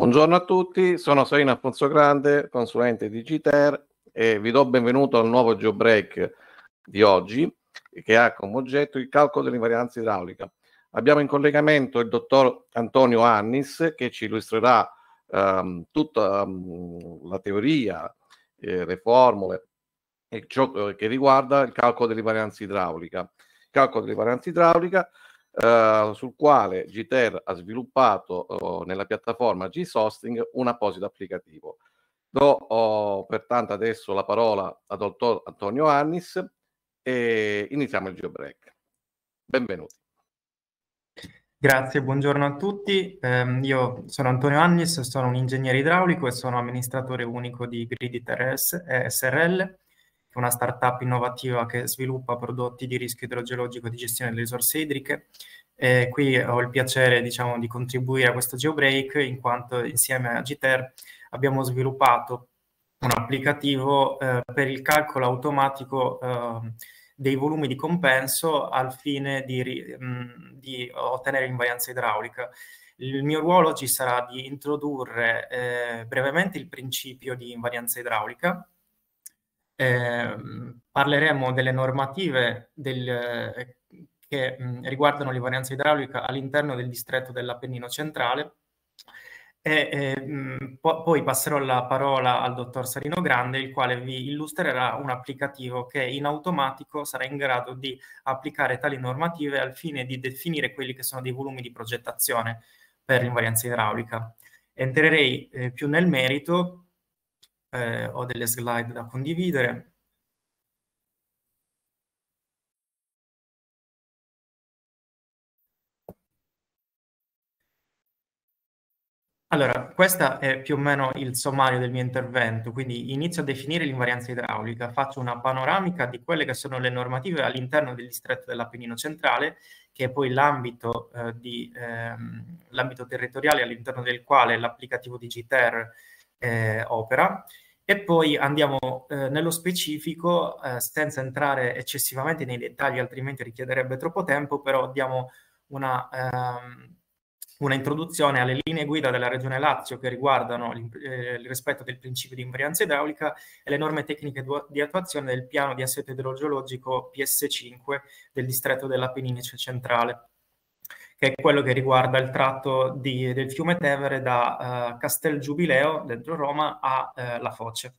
Buongiorno a tutti, sono Serena Alfonso Grande, consulente di GTER e vi do benvenuto al nuovo Geobreak di oggi che ha come oggetto il calcolo dell'invarianza idraulica. Abbiamo in collegamento il dottor Antonio Annis che ci illustrerà ehm, tutta ehm, la teoria, eh, le formule e ciò eh, che riguarda il calcolo dell'invarianza idraulica. Il calcolo dell'invarianza idraulica eh, sul quale GTER ha sviluppato eh, nella piattaforma G-Sosting un apposito applicativo. Do oh, pertanto adesso la parola al dottor Antonio Annis e iniziamo il geobreak. Benvenuti. Grazie, buongiorno a tutti. Eh, io sono Antonio Annis, sono un ingegnere idraulico e sono amministratore unico di Grid ITRS SRL che è una startup innovativa che sviluppa prodotti di rischio idrogeologico di gestione delle risorse idriche. E qui ho il piacere diciamo, di contribuire a questo Geobreak in quanto insieme a GTER abbiamo sviluppato un applicativo eh, per il calcolo automatico eh, dei volumi di compenso al fine di, mh, di, ottenere invarianza idraulica. Il mio ruolo ci sarà di introdurre eh, brevemente il principio di invarianza idraulica, eh, parleremo delle normative del, eh, che mh, mm, riguardano l'invarianza idraulica all'interno del distretto dell'Appennino centrale. E, eh, po- poi passerò la parola al dottor Sarino Grande, il quale vi illustrerà un applicativo che in automatico sarà in grado di applicare tali normative al fine di definire quelli che sono dei volumi di progettazione per l'invarianza idraulica. Entrerei eh, più nel merito eh, ho delle slide da condividere. Allora, questo è più o meno il sommario del mio intervento, quindi inizio a definire l'invarianza idraulica, faccio una panoramica di quelle che sono le normative all'interno del distretto dell'Appennino centrale, che è poi l'ambito, eh, di, ehm, territoriale all'interno del quale l'applicativo Digiter eh, opera, e poi andiamo eh, nello specifico, eh, senza entrare eccessivamente nei dettagli, altrimenti richiederebbe troppo tempo, però diamo una, ehm, una introduzione alle linee guida della Regione Lazio che riguardano eh, il rispetto del principio di invarianza idraulica e le norme tecniche di attuazione del piano di assetto idrogeologico PS5 del distretto della Peninica centrale che è quello che riguarda il tratto di, del fiume Tevere da eh, Castel Giubileo, dentro Roma, a eh, La Foce.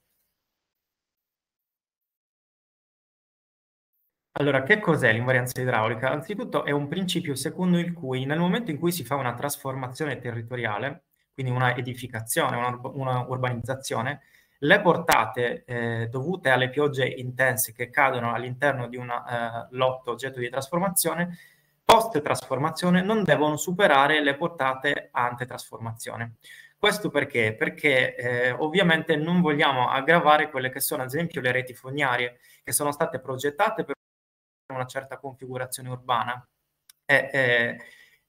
Allora, che cos'è l'invarianza idraulica? Anzitutto è un principio secondo il cui nel momento in cui si fa una trasformazione territoriale, quindi una edificazione, una, una urbanizzazione, le portate eh, dovute alle piogge intense che cadono all'interno di un eh, lotto oggetto di trasformazione post-trasformazione non devono superare le portate ante-trasformazione. Questo perché? Perché eh, ovviamente non vogliamo aggravare quelle che sono ad esempio le reti fognarie che sono state progettate per una certa configurazione urbana e, eh,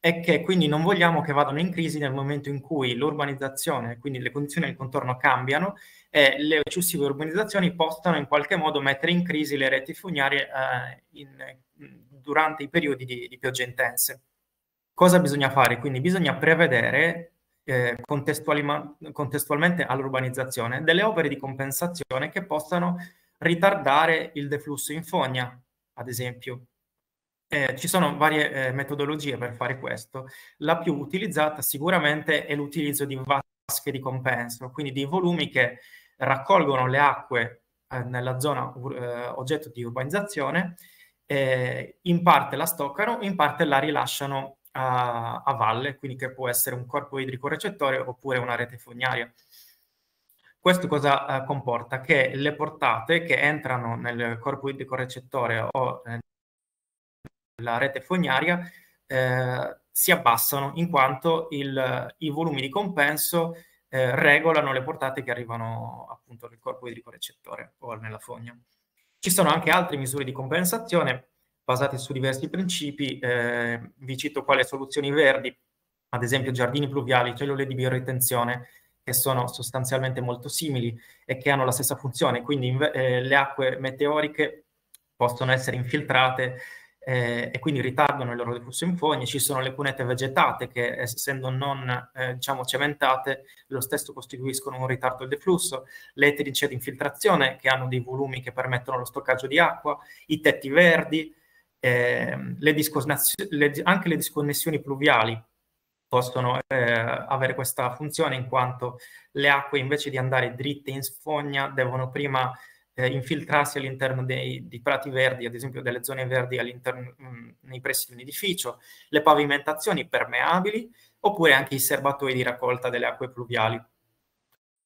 e che quindi non vogliamo che vadano in crisi nel momento in cui l'urbanizzazione, quindi le condizioni del contorno cambiano e le eccessive urbanizzazioni possano in qualche modo mettere in crisi le reti fognarie eh, in durante i periodi di, di piogge intense. Cosa bisogna fare? Quindi bisogna prevedere eh, contestualmente all'urbanizzazione delle opere di compensazione che possano ritardare il deflusso in fogna, ad esempio. Eh, ci sono varie eh, metodologie per fare questo. La più utilizzata sicuramente è l'utilizzo di vasche di compenso, quindi di volumi che raccolgono le acque eh, nella zona uh, oggetto di urbanizzazione eh, in parte la stoccano, in parte la rilasciano a, a, valle, quindi che può essere un corpo idrico recettore oppure una rete fognaria. Questo cosa eh, comporta? Che le portate che entrano nel corpo idrico recettore o eh, nella rete fognaria eh, si abbassano in quanto il, i volumi di compenso eh, regolano le portate che arrivano appunto nel corpo idrico recettore o nella fogna. Ci sono anche altre misure di compensazione basate su diversi principi, eh, vi cito quali soluzioni verdi, ad esempio giardini pluviali, cellule di bioritenzione, che sono sostanzialmente molto simili e che hanno la stessa funzione, quindi eh, le acque meteoriche possono essere infiltrate eh, e quindi ritardano il loro deflusso in fogna. Ci sono le cunette vegetate che, eh, essendo non eh, diciamo cementate, lo stesso costituiscono un ritardo del deflusso, le trincee di infiltrazione che hanno dei volumi che permettono lo stoccaggio di acqua, i tetti verdi, eh, le le, anche le disconnessioni pluviali possono eh, avere questa funzione in quanto le acque invece di andare dritte in sfogna devono prima eh, infiltrarsi all'interno dei, dei, prati verdi, ad esempio delle zone verdi mh, mm, nei pressi di un edificio, le pavimentazioni permeabili oppure anche i serbatoi di raccolta delle acque pluviali.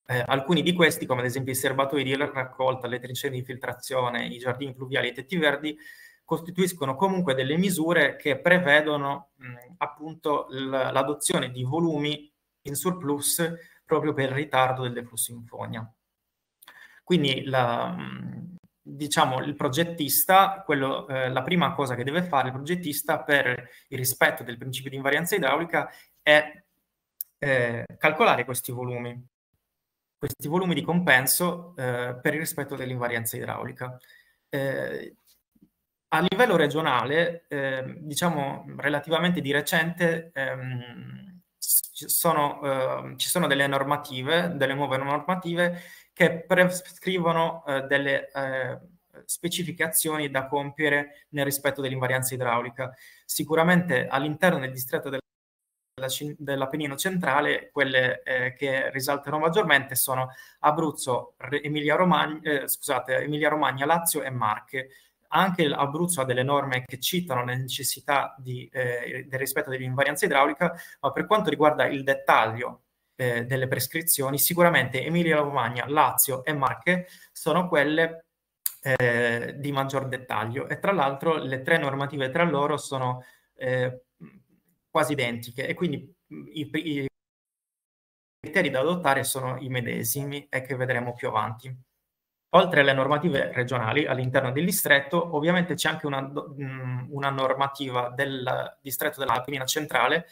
Eh, alcuni di questi, come ad esempio i serbatoi di raccolta, le trincee di infiltrazione, i giardini pluviali e i tetti verdi, costituiscono comunque delle misure che prevedono mh, mm, appunto l'adozione di volumi in surplus proprio per il ritardo del deflusso in fogna. Quindi la, mm, diciamo, il progettista, quello, eh, la prima cosa che deve fare il progettista per il rispetto del principio di invarianza idraulica è eh, calcolare questi volumi, questi volumi di compenso eh, per il rispetto dell'invarianza idraulica. Eh, a livello regionale, ehm, diciamo relativamente di recente, ehm, ci sono, eh, ci sono, delle normative, delle nuove normative che prescrivono eh, delle eh, specifiche azioni da compiere nel rispetto dell'invarianza idraulica. Sicuramente all'interno del distretto della dell'Appennino centrale, quelle eh, che risaltano maggiormente sono Abruzzo, Emilia-Romagna, eh, scusate, Emilia-Romagna, Lazio e Marche. Anche l'Abruzzo ha delle norme che citano la necessità di, eh, del rispetto dell'invarianza idraulica, ma per quanto riguarda il dettaglio eh, delle prescrizioni, sicuramente Emilia Romagna, Lazio e Marche sono quelle eh, di maggior dettaglio e tra l'altro le tre normative tra loro sono eh, quasi identiche e quindi mm, i, i criteri da adottare sono i medesimi e che vedremo più avanti. Oltre alle normative regionali all'interno del distretto, ovviamente c'è anche una, mm, una normativa del distretto della Pemina Centrale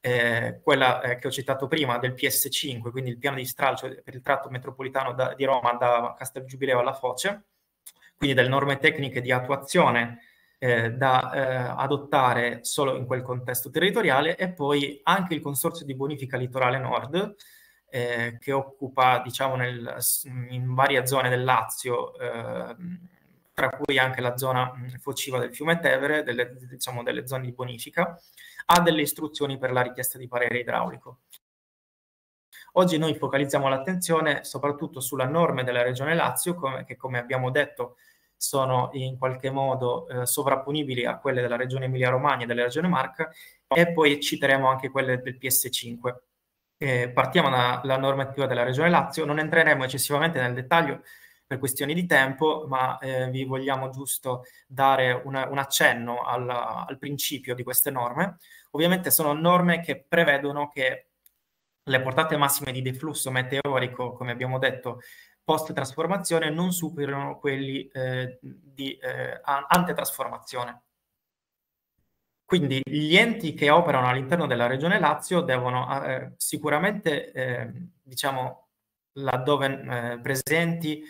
eh, quella eh, che ho citato prima del PS5, quindi il piano di stralcio per il tratto metropolitano da, di Roma da Castel Giubileo alla Foce, quindi delle norme tecniche di attuazione eh, da eh, adottare solo in quel contesto territoriale e poi anche il Consorzio di Bonifica Litorale Nord, eh, che occupa, diciamo, nel, in varie zone del Lazio ehm, tra cui anche la zona fociva del fiume Tevere, delle, diciamo, delle zone di bonifica, ha delle istruzioni per la richiesta di parere idraulico. Oggi noi focalizziamo l'attenzione soprattutto sulla norme della Regione Lazio, come, che come abbiamo detto sono in qualche modo eh, sovrapponibili a quelle della Regione Emilia-Romagna e della Regione Marca, e poi citeremo anche quelle del PS5. Eh, partiamo dalla normativa della Regione Lazio, non entreremo eccessivamente nel dettaglio per questioni di tempo, ma eh, vi vogliamo giusto dare una, un accenno al, al principio di queste norme. Ovviamente sono norme che prevedono che le portate massime di deflusso meteorico, come abbiamo detto, post trasformazione non superano quelli eh, di eh, antetrasformazione. Quindi gli enti che operano all'interno della regione Lazio devono eh, sicuramente, eh, diciamo, laddove eh, presenti,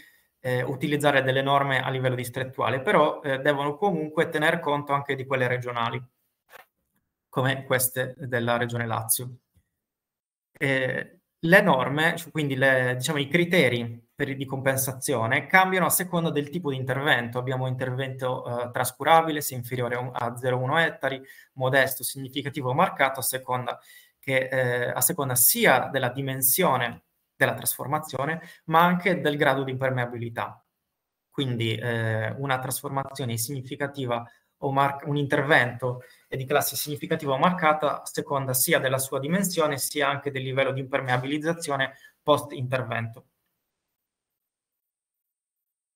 eh, utilizzare delle norme a livello distrettuale, però eh, devono comunque tener conto anche di quelle regionali, come queste della regione Lazio. Eh, le norme, quindi le, diciamo, i criteri per, di compensazione cambiano a seconda del tipo di intervento. Abbiamo intervento eh, trascurabile, se inferiore a 0,1 ettari, modesto, significativo o marcato, a seconda, che, eh, a seconda sia della dimensione della trasformazione, ma anche del grado di impermeabilità. Quindi eh, una trasformazione significativa o mar- un intervento di classe significativa o marcata a seconda sia della sua dimensione sia anche del livello di impermeabilizzazione post intervento.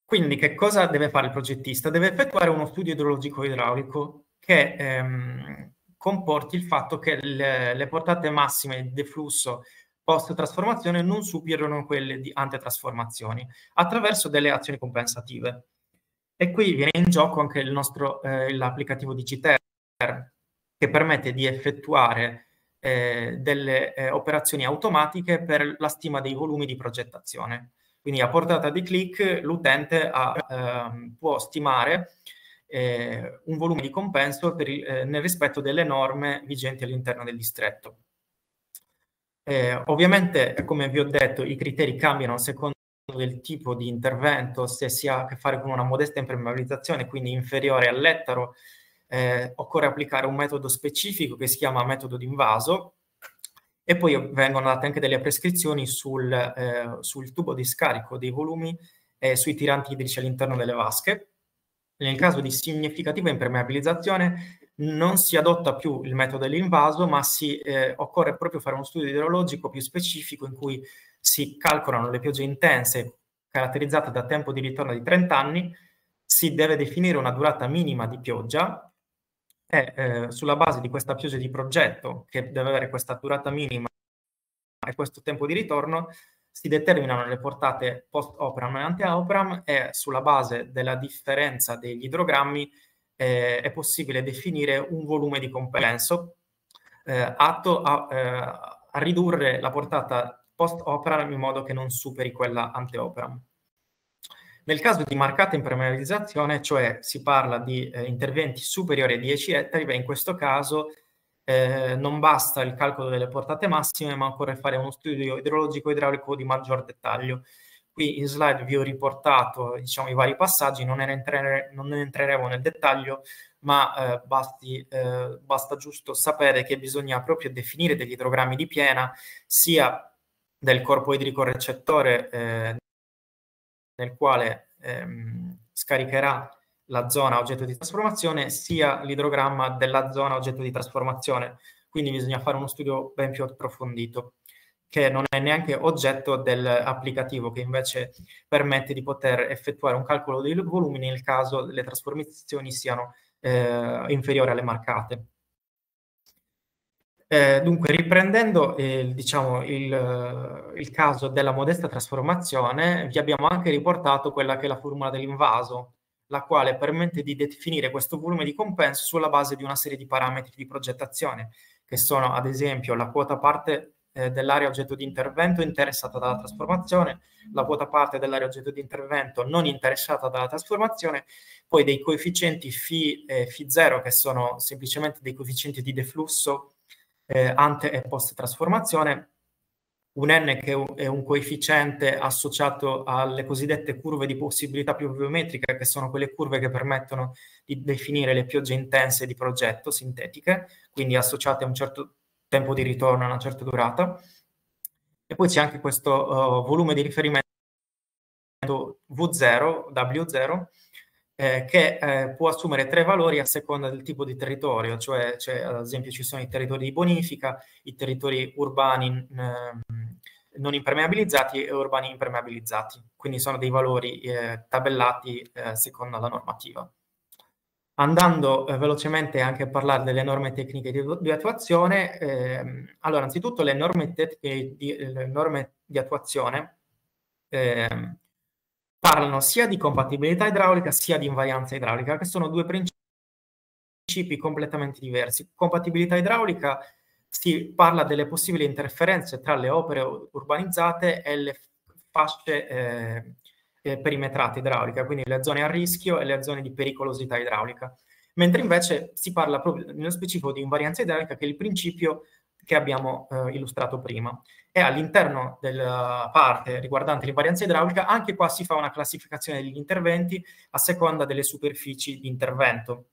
Quindi che cosa deve fare il progettista? Deve effettuare uno studio idrologico idraulico che ehm, comporti il fatto che le, le portate massime di deflusso post-trasformazione non subirono quelle di ante antetrasformazioni attraverso delle azioni compensative. E qui viene in gioco anche nostro, eh, l'applicativo di CITER, che permette di effettuare eh, delle eh, operazioni automatiche per la stima dei volumi di progettazione. Quindi a portata di clic l'utente ha, ehm, può stimare eh, un volume di compenso il, eh, nel rispetto delle norme vigenti all'interno del distretto. Eh, ovviamente, come vi ho detto, i criteri cambiano a seconda del tipo di intervento, se si ha a che fare con una modesta impermeabilizzazione, quindi inferiore all'ettaro, eh, occorre applicare un metodo specifico che si chiama metodo d'invaso e poi vengono date anche delle prescrizioni sul, eh, sul tubo di scarico dei volumi e sui tiranti idrici all'interno delle vasche. Nel caso di significativa impermeabilizzazione non si adotta più il metodo dell'invaso, ma si, eh, occorre proprio fare uno studio idrologico più specifico in cui si calcolano le piogge intense caratterizzate da tempo di ritorno di 30 anni, si deve definire una durata minima di pioggia e eh, sulla base di questa pioggia di progetto, che deve avere questa durata minima e questo tempo di ritorno, si determinano le portate post-opram e ante-opram e sulla base della differenza degli idrogrammi eh, è possibile definire un volume di compenso eh, atto a, eh, a, ridurre la portata post opera in modo che non superi quella ante opera. Nel caso di marcata impermeabilizzazione, cioè si parla di eh, interventi superiori ai 10 ettari, beh, in questo caso eh, non basta il calcolo delle portate massime, ma occorre fare uno studio idrologico idraulico di maggior dettaglio. Qui in slide vi ho riportato diciamo, i vari passaggi, non entrere, non entreremo nel dettaglio, ma eh, basti, eh, basta giusto sapere che bisogna proprio definire degli idrogrammi di piena, sia del corpo idrico recettore eh, nel quale ehm, scaricherà la zona oggetto di trasformazione, sia l'idrogramma della zona oggetto di trasformazione. Quindi bisogna fare uno studio ben più approfondito che non è neanche oggetto dell'applicativo, che invece permette di poter effettuare un calcolo dei volumi nel caso le trasformazioni siano eh, inferiori alle marcate. Eh, dunque, riprendendo eh, diciamo, il, il, caso della modesta trasformazione, vi abbiamo anche riportato quella che è la formula dell'invaso, la quale permette di definire questo volume di compenso sulla base di una serie di parametri di progettazione, che sono ad esempio la quota parte eh, dell'area oggetto di intervento interessata dalla trasformazione, la quota parte dell'area oggetto di intervento non interessata dalla trasformazione, poi dei coefficienti phi e eh, 0 che sono semplicemente dei coefficienti di deflusso eh, ante e post trasformazione, un n che è un coefficiente associato alle cosiddette curve di possibilità pluviometrica, che sono quelle curve che permettono di definire le piogge intense di progetto sintetiche, quindi associate a un certo tempo di ritorno a una certa durata. E poi c'è anche questo uh, volume di riferimento V0, W0, eh, che eh, può assumere tre valori a seconda del tipo di territorio, cioè, cioè, ad esempio ci sono i territori di bonifica, i territori urbani eh, non impermeabilizzati e urbani impermeabilizzati, quindi sono dei valori eh, tabellati eh, secondo la normativa. Andando eh, velocemente anche a parlare delle norme tecniche di, di attuazione, ehm, allora anzitutto le norme, tecniche eh, di, eh, le norme di attuazione ehm, parlano sia di compatibilità idraulica sia di invarianza idraulica, che sono due principi completamente diversi. Compatibilità idraulica si parla delle possibili interferenze tra le opere urbanizzate e le fasce eh, eh, perimetrata idraulica, quindi le zone a rischio e le zone di pericolosità idraulica. Mentre invece si parla proprio nello specifico di invarianza idraulica, che è il principio che abbiamo eh, illustrato prima. E all'interno della parte riguardante l'invarianza idraulica, anche qua si fa una classificazione degli interventi a seconda delle superfici di intervento.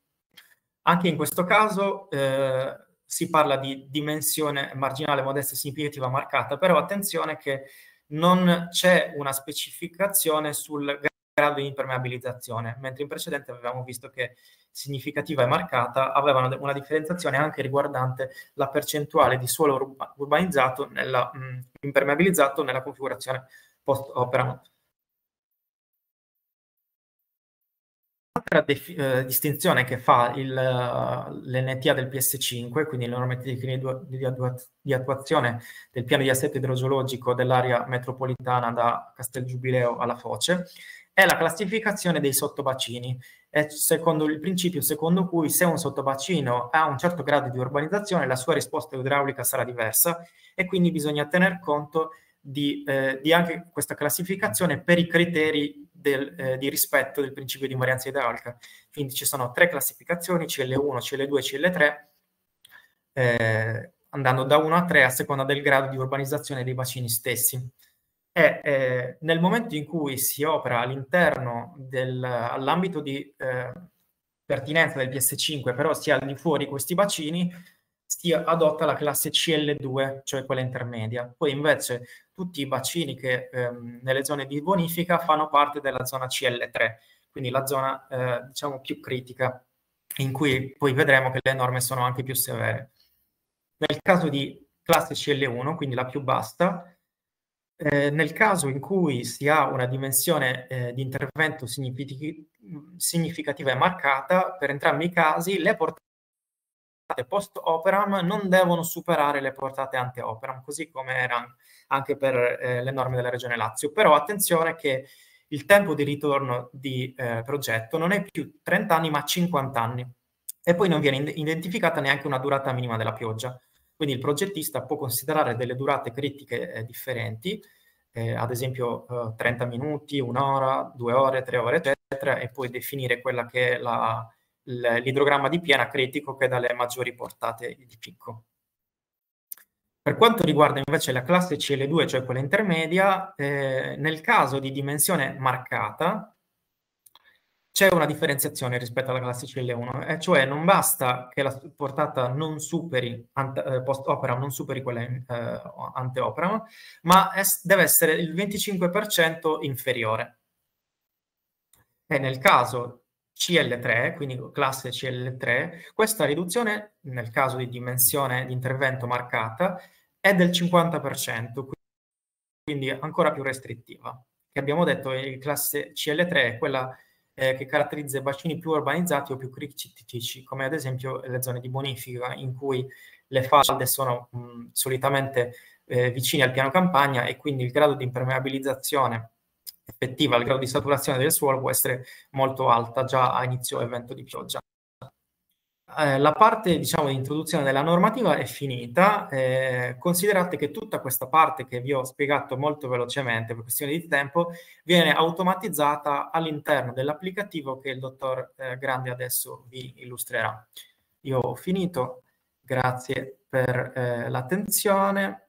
Anche in questo caso eh, si parla di dimensione marginale, modesta e significativa marcata, però attenzione che non c'è una specificazione sul grado di impermeabilizzazione, mentre in precedente avevamo visto che significativa e marcata avevano una differenziazione anche riguardante la percentuale di suolo urbanizzato nella, mh, mm, impermeabilizzato nella configurazione post-opera. Un'altra def- eh, distinzione che fa il, eh, l'NTA del PS5, quindi le norme tecniche di, attu- di, attuazione del piano di assetto idrogeologico dell'area metropolitana da Castel Giubileo alla Foce, è la classificazione dei sottobacini. È secondo il principio secondo cui se un sottobacino ha un certo grado di urbanizzazione, la sua risposta idraulica sarà diversa e quindi bisogna tener conto di, eh, di anche questa classificazione per i criteri del, eh, di rispetto del principio di invarianza idraulica. Quindi ci sono tre classificazioni, CL1, CL2, CL3, eh, andando da 1 a 3 a seconda del grado di urbanizzazione dei bacini stessi. E, eh, nel momento in cui si opera all'interno dell'ambito di eh, pertinenza del PS5, però si al di fuori questi bacini, si adotta la classe CL2, cioè quella intermedia. Poi invece tutti i bacini che ehm, nelle zone di bonifica fanno parte della zona CL3, quindi la zona eh, diciamo più critica, in cui poi vedremo che le norme sono anche più severe. Nel caso di classe CL1, quindi la più bassa, eh, nel caso in cui si ha una dimensione eh, di intervento significativa e marcata, per entrambi i casi le portate post eh, operam non devono superare le portate ante operam, così come era anche per eh, le norme della Regione Lazio. Però attenzione che il tempo di ritorno di eh, progetto non è più 30 anni ma 50 anni e poi non viene identificata neanche una durata minima della pioggia. Quindi il progettista può considerare delle durate critiche eh, differenti, eh, ad esempio 30 eh, minuti, un'ora, due ore, tre ore, eccetera, e poi definire quella che è la, l'idrogramma di piena critico che dà le maggiori portate di picco. Per quanto riguarda invece la classe CL2, cioè quella intermedia, eh, nel caso di dimensione marcata c'è una differenziazione rispetto alla classe CL1, e cioè non basta che la portata non superi, eh, post-opera non superi quella eh, ante-opera, ma deve essere il 25% inferiore. E nel caso CL3, quindi classe CL3, questa riduzione, nel caso di dimensione di intervento marcata, è del 50%, quindi ancora più restrittiva. Che abbiamo detto che eh, classe CL3 è quella eh, che caratterizza i bacini più urbanizzati o più critici, come ad esempio le zone di bonifica, in cui le falde sono mh, solitamente eh, vicine al piano campagna e quindi il grado di impermeabilizzazione effettiva, il grado di saturazione del suolo può essere molto alta già a inizio evento di pioggia. Eh, la parte diciamo, di introduzione della normativa è finita, eh, considerate che tutta questa parte che vi ho spiegato molto velocemente per questione di tempo viene automatizzata all'interno dell'applicativo che il dottor eh, Grandi adesso vi illustrerà. Io ho finito, grazie per eh, l'attenzione.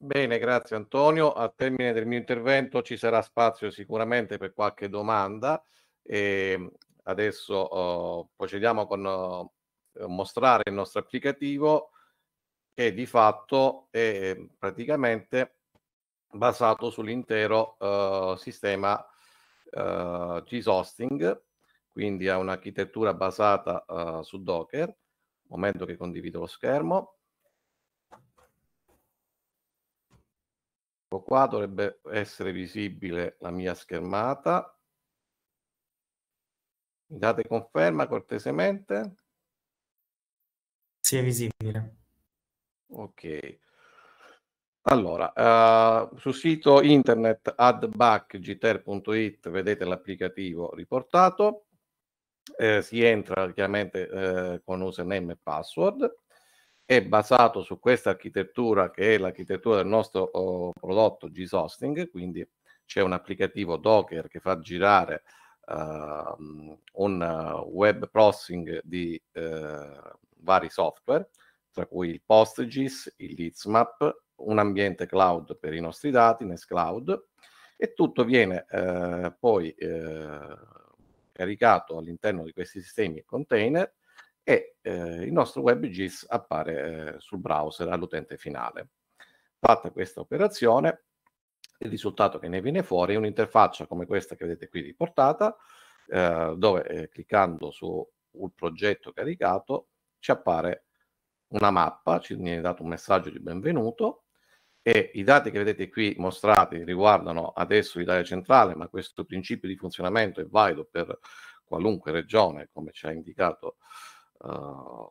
Bene, grazie Antonio. Al termine del mio intervento ci sarà spazio sicuramente per qualche domanda. E ehm, adesso uh, procediamo con uh, mostrare il nostro applicativo che di fatto è ehm, praticamente basato sull'intero uh, sistema uh, eh, GSOSTing, quindi ha un'architettura basata su Docker. momento che condivido lo schermo. Ecco qua dovrebbe essere visibile la mia schermata. Mi date conferma cortesemente? Sì, è visibile. Ok. Allora, uh, sul sito internet adbacgiter.it vedete l'applicativo riportato, eh, si entra chiaramente eh, con username e password, è basato su questa architettura che è l'architettura del nostro oh, prodotto G-Sosting, quindi c'è un applicativo Docker che fa girare uh, un web processing di uh, vari software, tra cui il PostGIS, il LeadsMap, un ambiente cloud per i nostri dati, Nextcloud, e tutto viene uh, poi eh, caricato all'interno di questi sistemi e container e eh, il nostro WebGIS appare eh, sul browser all'utente finale. Fatta questa operazione, il risultato che ne viene fuori è un'interfaccia come questa che vedete qui riportata, eh, dove eh, cliccando su un progetto caricato ci appare una mappa, ci viene dato un messaggio di benvenuto e i dati che vedete qui mostrati riguardano adesso l'Italia centrale, ma questo principio di funzionamento è valido per qualunque regione, come ci ha indicato eh, uh,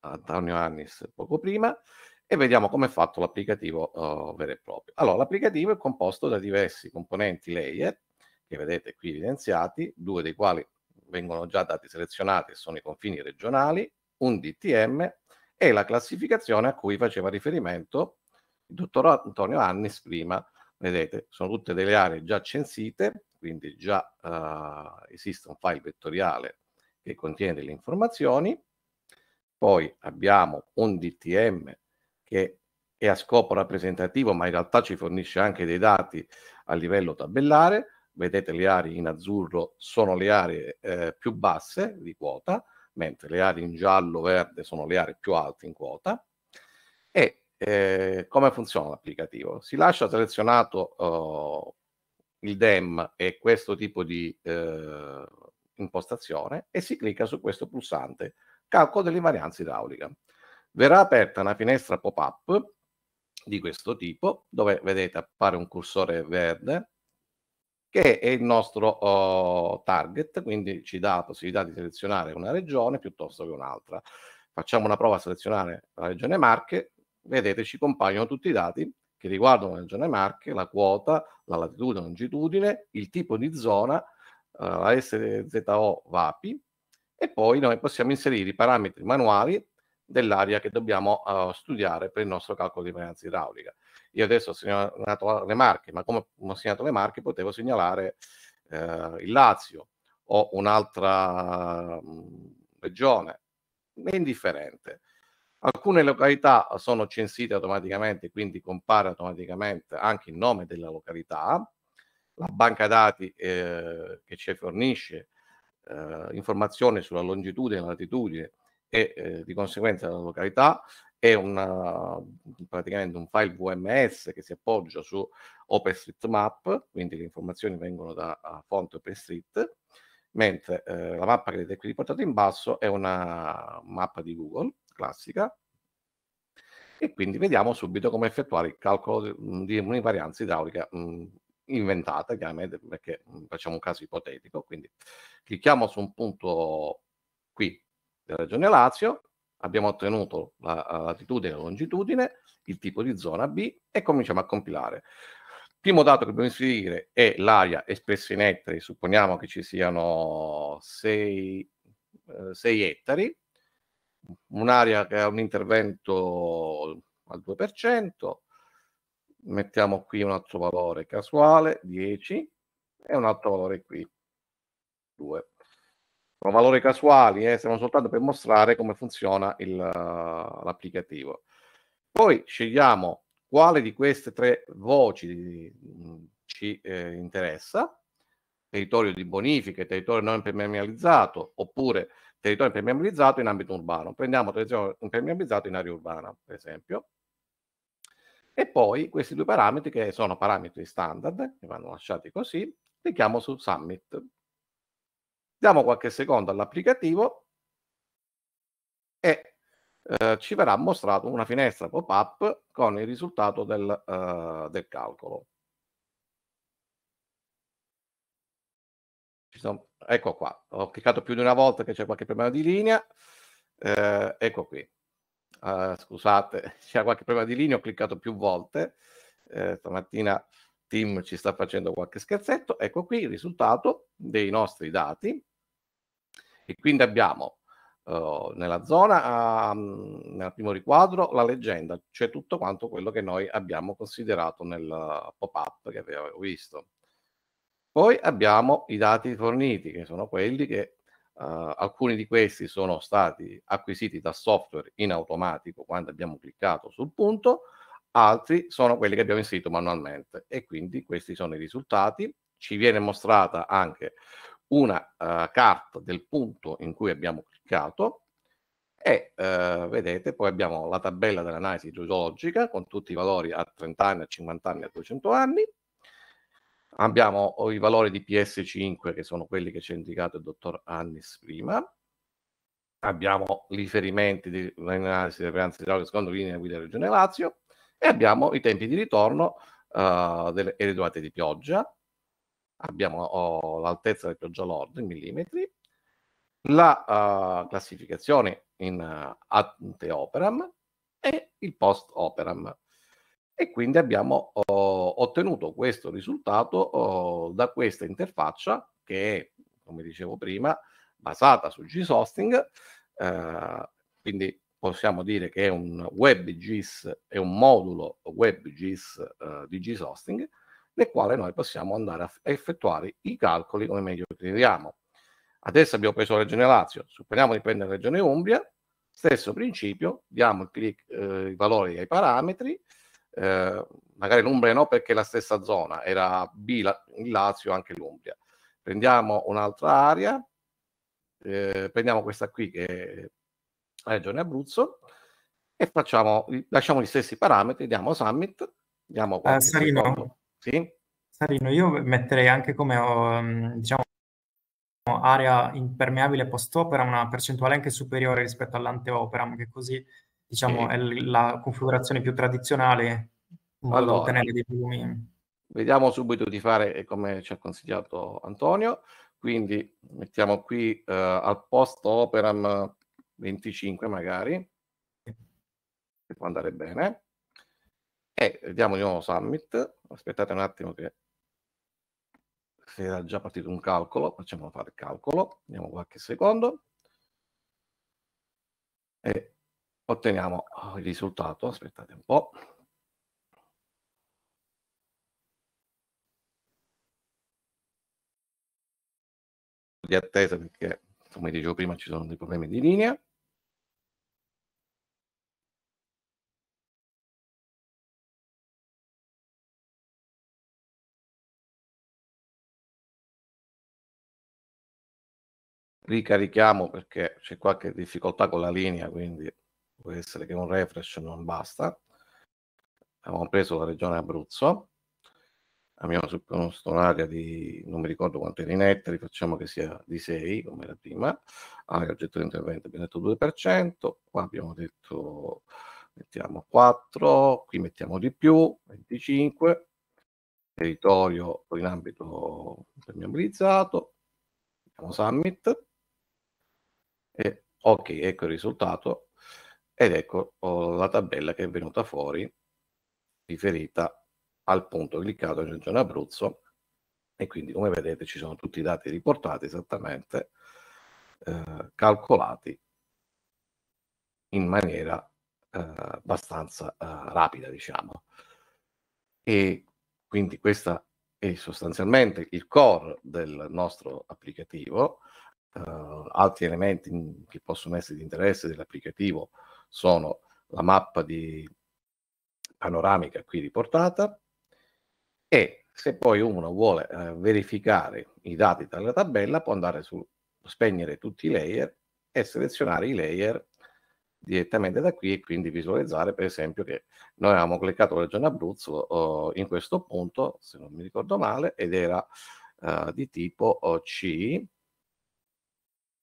Antonio Annis poco prima e vediamo come è fatto l'applicativo uh, vero e proprio. Allora, l'applicativo è composto da diversi componenti layer che vedete qui evidenziati, due dei quali vengono già dati selezionati, sono i confini regionali, un DTM e la classificazione a cui faceva riferimento il dottor Antonio Annis prima. Vedete, sono tutte delle aree già censite, quindi già uh, esiste un file vettoriale che contiene delle informazioni, poi abbiamo un DTM che è a scopo rappresentativo, ma in realtà ci fornisce anche dei dati a livello tabellare. Vedete le aree in azzurro sono le aree eh, più basse di quota, mentre le aree in giallo-verde sono le aree più alte in quota. E eh, come funziona l'applicativo? Si lascia selezionato eh, il DEM e questo tipo di eh, impostazione e si clicca su questo pulsante calcolo delle dell'invarianza idrauliche. Verrà aperta una finestra pop-up di questo tipo dove vedete appare un cursore verde che è il nostro oh, target, quindi ci dà la possibilità di selezionare una regione piuttosto che un'altra. Facciamo una prova a selezionare la regione Marche, vedete ci compaiono tutti i dati che riguardano la regione Marche, la quota, la latitudine, la longitudine, il tipo di zona allora, la SZO VAPI e poi noi possiamo inserire i parametri manuali dell'area che dobbiamo uh, studiare per il nostro calcolo di varianza idraulica. Io adesso ho segnalato le marche, ma come ho segnato le marche potevo segnalare eh, il Lazio o un'altra mh, mm, regione, è indifferente. Alcune località sono censite automaticamente, quindi compare automaticamente anche il nome della località, la banca dati eh, che ci fornisce eh, informazioni sulla longitudine, latitudine e eh, di conseguenza la località, è una, praticamente un file VMS che si appoggia su OpenStreetMap, quindi le informazioni vengono da fonte OpenStreet, mentre eh, la mappa che vedete qui riportata in basso è una mappa di Google classica e quindi vediamo subito come effettuare il calcolo di un'invarianza idraulica mh, inventata chiaramente perché mhmm, facciamo un caso ipotetico, quindi clicchiamo su un punto qui della regione Lazio, abbiamo ottenuto la, latitudine e la longitudine, il tipo di zona B e cominciamo a compilare. primo dato che dobbiamo inserire è l'area espressa in ettari, supponiamo che ci siano 6 eh, ettari, un'area che ha un intervento al 2%, mettiamo qui un altro valore casuale 10 e un altro valore qui 2 sono valori casuali eh, sono soltanto per mostrare come funziona il, eh, l'applicativo poi scegliamo quale di queste tre voci mm, ci eh, interessa territorio di bonifica territorio non impermeabilizzato oppure territorio impermeabilizzato in ambito urbano prendiamo territorio impermeabilizzato in area urbana per esempio e poi questi due parametri, che sono parametri standard, che vanno lasciati così, clicchiamo su Summit. Diamo qualche secondo all'applicativo e eh, ci verrà mostrato una finestra pop-up con il risultato del, eh, del calcolo. Sono, ecco qua, ho cliccato più di una volta che c'è qualche problema di linea, eh, ecco qui. Uh, scusate, c'è qualche problema di linea, ho cliccato più volte. Eh, stamattina Tim ci sta facendo qualche scherzetto. Ecco qui il risultato dei nostri dati. E quindi abbiamo uh, nella zona, um, nel primo riquadro, la leggenda, c'è cioè tutto quanto quello che noi abbiamo considerato nel pop-up che avevo visto. Poi abbiamo i dati forniti, che sono quelli che Uh, alcuni di questi sono stati acquisiti da software in automatico quando abbiamo cliccato sul punto, altri sono quelli che abbiamo inserito manualmente e quindi questi sono i risultati. Ci viene mostrata anche una uh, carta del punto in cui abbiamo cliccato e uh, vedete poi abbiamo la tabella dell'analisi geologica con tutti i valori a 30 anni, a 50 anni, a 200 anni abbiamo oh, i valori di PS5 che sono quelli che ci ha indicato il dottor Annis prima, abbiamo i riferimenti di analisi di finanze di secondo linea guida Regione Lazio e abbiamo i tempi di ritorno uh, delle eredate di pioggia, abbiamo oh, l'altezza della pioggia lorda in millimetri, la uh, classificazione in uh, ante operam e il post operam e quindi abbiamo oh, ottenuto questo risultato oh, da questa interfaccia che è, come dicevo prima, basata su GIS hosting, eh, quindi possiamo dire che è un web GIS, è un modulo web GIS eh, di GIS hosting, nel quale noi possiamo andare a effettuare i calcoli come meglio crediamo. Adesso abbiamo preso la regione Lazio, supponiamo di prendere la regione Umbria, stesso principio, diamo il click, eh, i valori ai parametri, Ehm, magari l'Umbria no perché è la stessa zona, era B la, in Lazio anche l'Umbria. Prendiamo un'altra area, eh, prendiamo questa qui che è regione Abruzzo e facciamo, lasciamo gli stessi parametri, diamo summit, diamo... Uh, Sarino. Sì? Sarino, io metterei anche come, ehm, diciamo, area impermeabile post-opera una percentuale anche superiore rispetto all'anteopera, anche così diciamo, e... è la configurazione più tradizionale allora, ottenere dei volumi. Vediamo subito di fare eh, come ci ha consigliato Antonio. Quindi mettiamo qui eh, al posto Operam 25 magari, che può andare bene. E vediamo di nuovo Summit. Aspettate un attimo che si era già partito un calcolo, facciamo fare il calcolo. Vediamo qualche secondo. E otteniamo ah, il risultato. Aspettate un po'. di attesa perché come dicevo prima ci sono dei problemi di linea ricarichiamo perché c'è qualche difficoltà con la linea quindi può essere che un refresh non basta. Abbiamo preso la regione Abruzzo, abbiamo supposto un'area di, non mi ricordo quanto era in ettari, facciamo che sia di 6, come era prima, area ah, oggetto di intervento abbiamo detto 2%, qua abbiamo detto mettiamo 4, qui mettiamo di più, 25, territorio in ambito permeabilizzato, mettiamo summit, e ok, ecco il risultato, ed ecco la tabella che è venuta fuori riferita al punto cliccato in regione Abruzzo e quindi come vedete ci sono tutti i dati riportati esattamente eh, calcolati in maniera eh, abbastanza eh, rapida diciamo e quindi questa è sostanzialmente il core del nostro applicativo eh, altri elementi che possono essere di interesse dell'applicativo sono la mappa di panoramica qui riportata e se poi uno vuole eh, verificare i dati dalla tabella può andare su spegnere tutti i layer e selezionare i layer direttamente da qui e quindi visualizzare per esempio che noi avevamo cliccato la regione Abruzzo oh, in questo punto se non mi ricordo male ed era eh, di tipo oh, C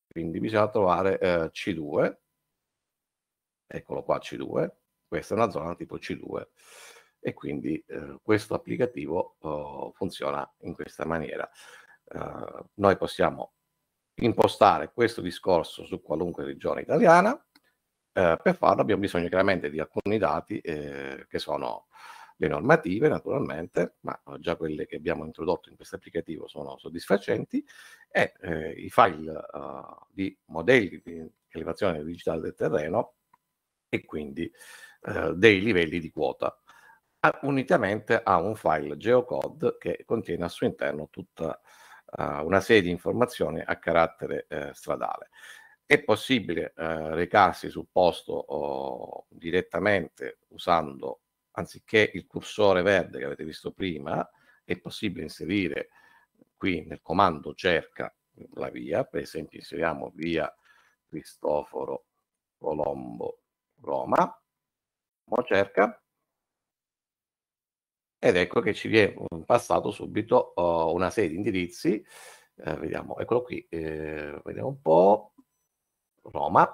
quindi bisogna trovare eh, C2 eccolo qua C2, questa è una zona tipo C2 e quindi eh, questo applicativo oh, funziona in questa maniera. Eh, noi possiamo impostare questo discorso su qualunque regione italiana, eh, per farlo abbiamo bisogno chiaramente di alcuni dati eh, che sono le normative naturalmente, ma eh, già quelle che abbiamo introdotto in questo applicativo sono soddisfacenti, e i file di modelli di elevazione digitale del terreno e quindi eh, dei livelli di quota, unitamente a un file geocode che contiene al suo interno tutta eh, una serie di informazioni a carattere eh, stradale. È possibile eh, recarsi sul posto oh, direttamente usando, anziché il cursore verde che avete visto prima, è possibile inserire qui nel comando cerca la via, per esempio inseriamo via Cristoforo Colombo Roma, mo cerca, ed ecco che ci viene passato subito oh, una serie di indirizzi, eh, vediamo, eccolo qui, eh, vediamo un po', Roma,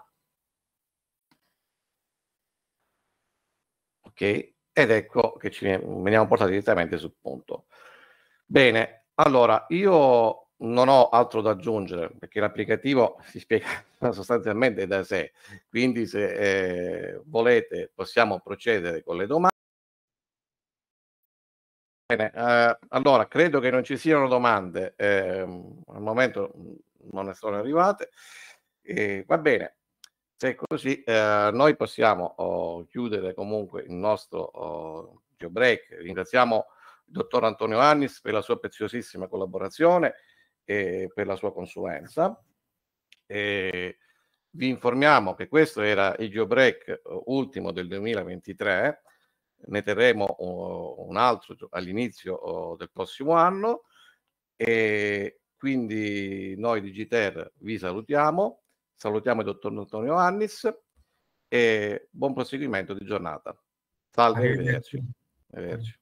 ok, ed ecco che ci veniamo portati direttamente sul punto. Bene, allora io non ho altro da aggiungere perché l'applicativo si spiega sostanzialmente da sé. Quindi, se eh, volete, possiamo procedere con le domande. Bene, eh, allora credo che non ci siano domande. Eh, al momento mm, non ne sono arrivate. va bene. Se è così, eh, noi possiamo oh, chiudere comunque il nostro oh, break. Ringraziamo il dottor Antonio Annis per la sua preziosissima collaborazione e per la sua consulenza. E vi informiamo che questo era il geobreak eh, ultimo del 2023, ne terremo eh, un altro all'inizio eh, del prossimo anno e quindi noi di GTR vi salutiamo, salutiamo il dottor Antonio Annis e buon proseguimento di giornata. Salve, arrivederci. arrivederci.